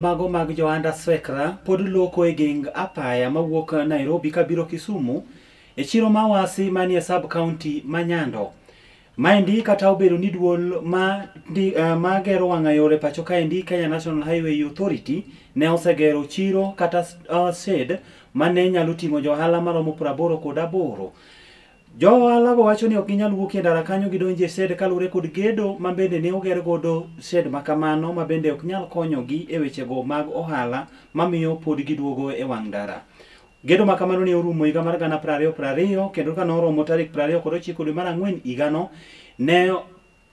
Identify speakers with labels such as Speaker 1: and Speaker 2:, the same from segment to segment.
Speaker 1: Mago mag Joanda Swekra pod loko e geng apaya mawuok Nairobi kabiro Kisumu e chiro mawasi manie sub county ma Nyando. Maendi kata obedo ni duol ma di, uh, eh, magero wang'a e yore pacho kaendi Kenya National Highway Authority ne osegero chiro kata uh, shed mane nyalo ting'o johala maromo praboro kod aboro. Jo ohala go wacho ni ok ginyal wuok e ndara kanyo gidonjo e SED kaluwore kod gedo ma bende ne oger godo SED ma kamano ma bende ok nyal konyogi e wechego mag ohala mamiyo pod giduogo e wang' ndara. Gedo ma kamano ne orumo higa mar gana prariyo prariyo kendo ka noromo tarik prariyo kod ochiko dwe mar ang'wen higa no ne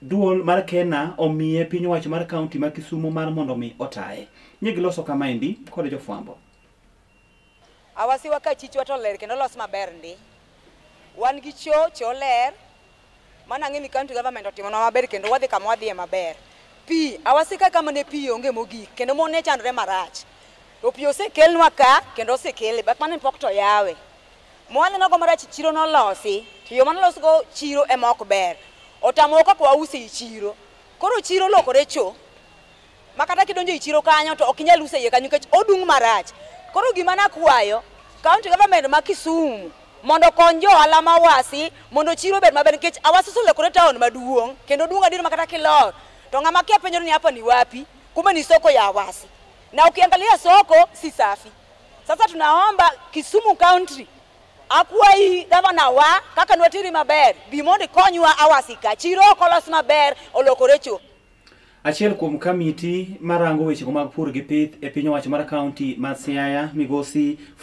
Speaker 1: duol mar Kena omiye piny owacho mar kaunti ma Kisumo mar mondo mi otaye. Ne giloso kamaendi kod jofwambo.
Speaker 2: Awasi waka chichwa to ler kendo los maber ndi. wan gi cho cho ler mana ngeni county government otimonwa maber kendo wadhi kama wadhie maber pi awasika kama ne pi onge mogik kendo mon ne chandore marach to pi osekelnwa ka kendo osekele bak mana pok to yawe mwanenogo marach chiro nolosi to yo manolosgo chiro ema ok ber otamo kok wause i chiro koro chiro lokore cho makata kidonjo i chiro kanyo to ok inyal uso iye kanyo nikech odung' marach koro gima nakwayo county government ma kisumu mondo kony jo ohala ma wasi mondo chiro obed maber nikech awasusu olokore town maduong' kendo duong' adino makata kilor to ng'ama kia penjo ni hapa ni wapi kumbe ni soko ya awasi na ukiangalia soko si safi. Sasa tunaomba Kisumu County akuai gavana wa kaka nwatiri maber bi mondo ikonywa awasi ka chiro okolos maber olokore cho.
Speaker 1: Achiel kuom kamiti marango wechego mag pur gi pith e piny owacho mar kaunti ma Siaya, migosi